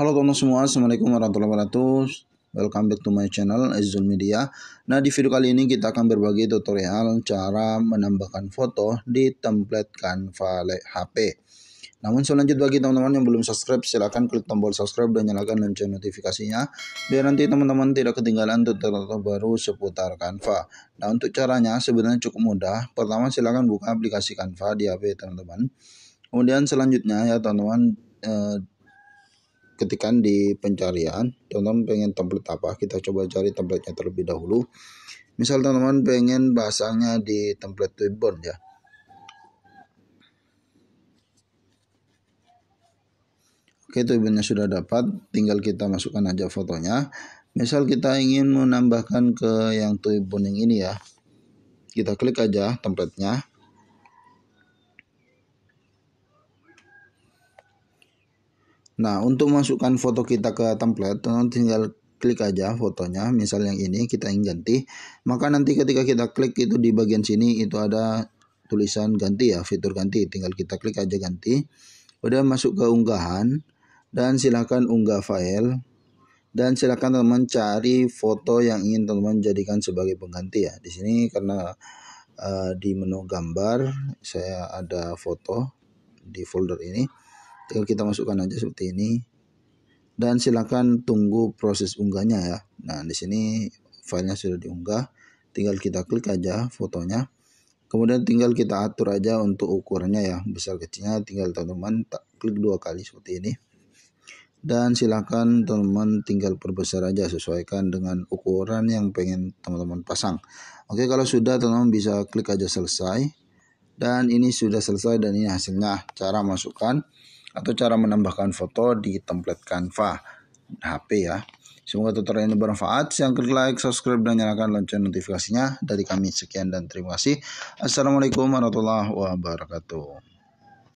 Halo teman semua, Assalamualaikum warahmatullahi wabarakatuh Welcome back to my channel Azul Media Nah di video kali ini kita akan berbagi tutorial cara menambahkan foto di template Canva HP Namun selanjut bagi teman-teman yang belum subscribe silahkan klik tombol subscribe dan nyalakan lonceng notifikasinya Biar nanti teman-teman tidak ketinggalan tutorial terbaru seputar Canva Nah untuk caranya sebenarnya cukup mudah Pertama silahkan buka aplikasi Canva di HP teman-teman Kemudian selanjutnya ya teman-teman eh, ketikan di pencarian teman-teman pengen template apa kita coba cari templatenya terlebih dahulu misal teman-teman pengen bahasanya di template twibbon, ya Oke twibbonnya sudah dapat, tinggal kita masukkan aja fotonya. Misal kita ingin menambahkan ke yang Twibbon yang ini ya, kita klik aja templatenya. Nah, untuk masukkan foto kita ke template, teman tinggal klik aja fotonya, misal yang ini kita ingin ganti, maka nanti ketika kita klik itu di bagian sini itu ada tulisan ganti ya, fitur ganti, tinggal kita klik aja ganti. Udah masuk ke unggahan dan silakan unggah file dan silakan teman cari foto yang ingin teman jadikan sebagai pengganti ya. Di sini karena uh, di menu gambar saya ada foto di folder ini tinggal kita masukkan aja seperti ini dan silakan tunggu proses unggahnya ya nah di sini filenya sudah diunggah tinggal kita klik aja fotonya kemudian tinggal kita atur aja untuk ukurannya ya besar kecilnya tinggal teman-teman klik dua kali seperti ini dan silahkan teman-teman tinggal perbesar aja sesuaikan dengan ukuran yang pengen teman-teman pasang oke kalau sudah teman-teman bisa klik aja selesai dan ini sudah selesai dan ini hasilnya cara masukkan atau cara menambahkan foto di template Canva HP ya. Semoga tutorial ini bermanfaat. Siang klik like, subscribe, dan nyalakan lonceng notifikasinya. Dari kami sekian dan terima kasih. Assalamualaikum warahmatullahi wabarakatuh.